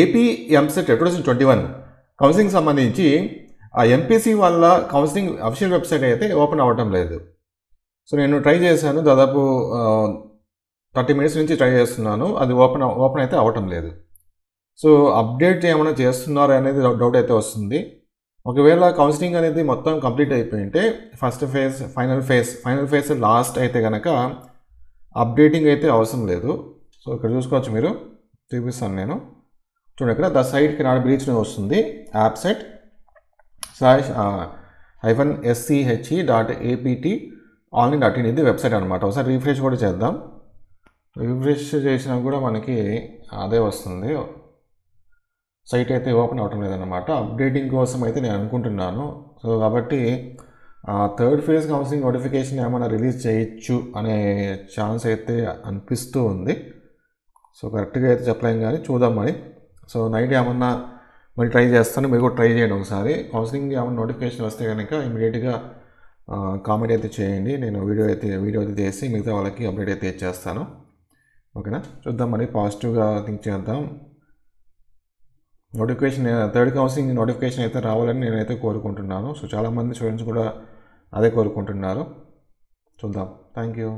AP EAMCET two thousand twenty one counselling సంబంధించి ఆ MPC వాళ్ళ కౌన్సిలింగ్ అఫీషియల్ వెబ్సైట్ అయితే ఓపెన్ అవ్వటం లేదు సో నేను ట్రై చేశాను దాదాపు థర్టీ మినిట్స్ నుంచి ట్రై చేస్తున్నాను అది ఓపెన్ ఓపెన్ అయితే అవ్వటం లేదు సో అప్డేట్ ఏమైనా చేస్తున్నారా అనేది డౌట్ అయితే వస్తుంది ఒకవేళ కౌన్సిలింగ్ అనేది మొత్తం కంప్లీట్ అయిపోయింటే first phase final phase final phase last అయితే కనుక అప్డేటింగ్ అయితే అవసరం లేదు సో ఇక్కడ చూసుకోవచ్చు మీరు చూపిస్తాను నేను చూడండి ఇక్కడ ద సైట్ కెనాట్ బ్రీచ్ వస్తుంది app set slash hyphen SCHE dot APT online dot in ఇది వెబ్సైట్ అనమాట ఒకసారి రీఫ్రెష్ కూడా చేద్దాం రీఫ్రెష్ చేసినా కూడా మనకి అదే వస్తుంది సైట్ అయితే ఓపెన్ అవటం లేదన్నమాట అప్డేటింగ్ కోసం అయితే నేను అనుకుంటున్నాను సో కాబట్టి థర్డ్ ఫేజ్ కౌన్సిలింగ్ నోటిఫికేషన్ ఏమైనా రిలీజ్ చేయొచ్చు అనే ఛాన్స్ అయితే అనిపిస్తూ ఉంది సో కరెక్ట్గా అయితే చెప్పలేం కానీ చూద్దాం మరి సో నైట్ ఏమన్నా మరి ట్రై చేస్తాను మీరు కూడా ట్రై చేయండి ఒకసారి కౌన్సిలింగ్ ఏమైనా నోటిఫికేషన్ వస్తే కనుక ఇమీడియట్గా కామెంట్ అయితే చేయండి నేను వీడియో అయితే వీడియో అయితే చేసి మిగతా వాళ్ళకి అప్డేట్ అయితే ఇచ్చేస్తాను ఓకేనా చూద్దాం మరి పాజిటివ్గా థింక్ చేద్దాం నోటిఫికేషన్ థర్డ్ కౌన్సిలింగ్ నోటిఫికేషన్ అయితే రావాలని నేనైతే కోరుకుంటున్నాను సో చాలామంది స్టూడెంట్స్ కూడా అదే కోరుకుంటున్నారు చూద్దాం థ్యాంక్ యూ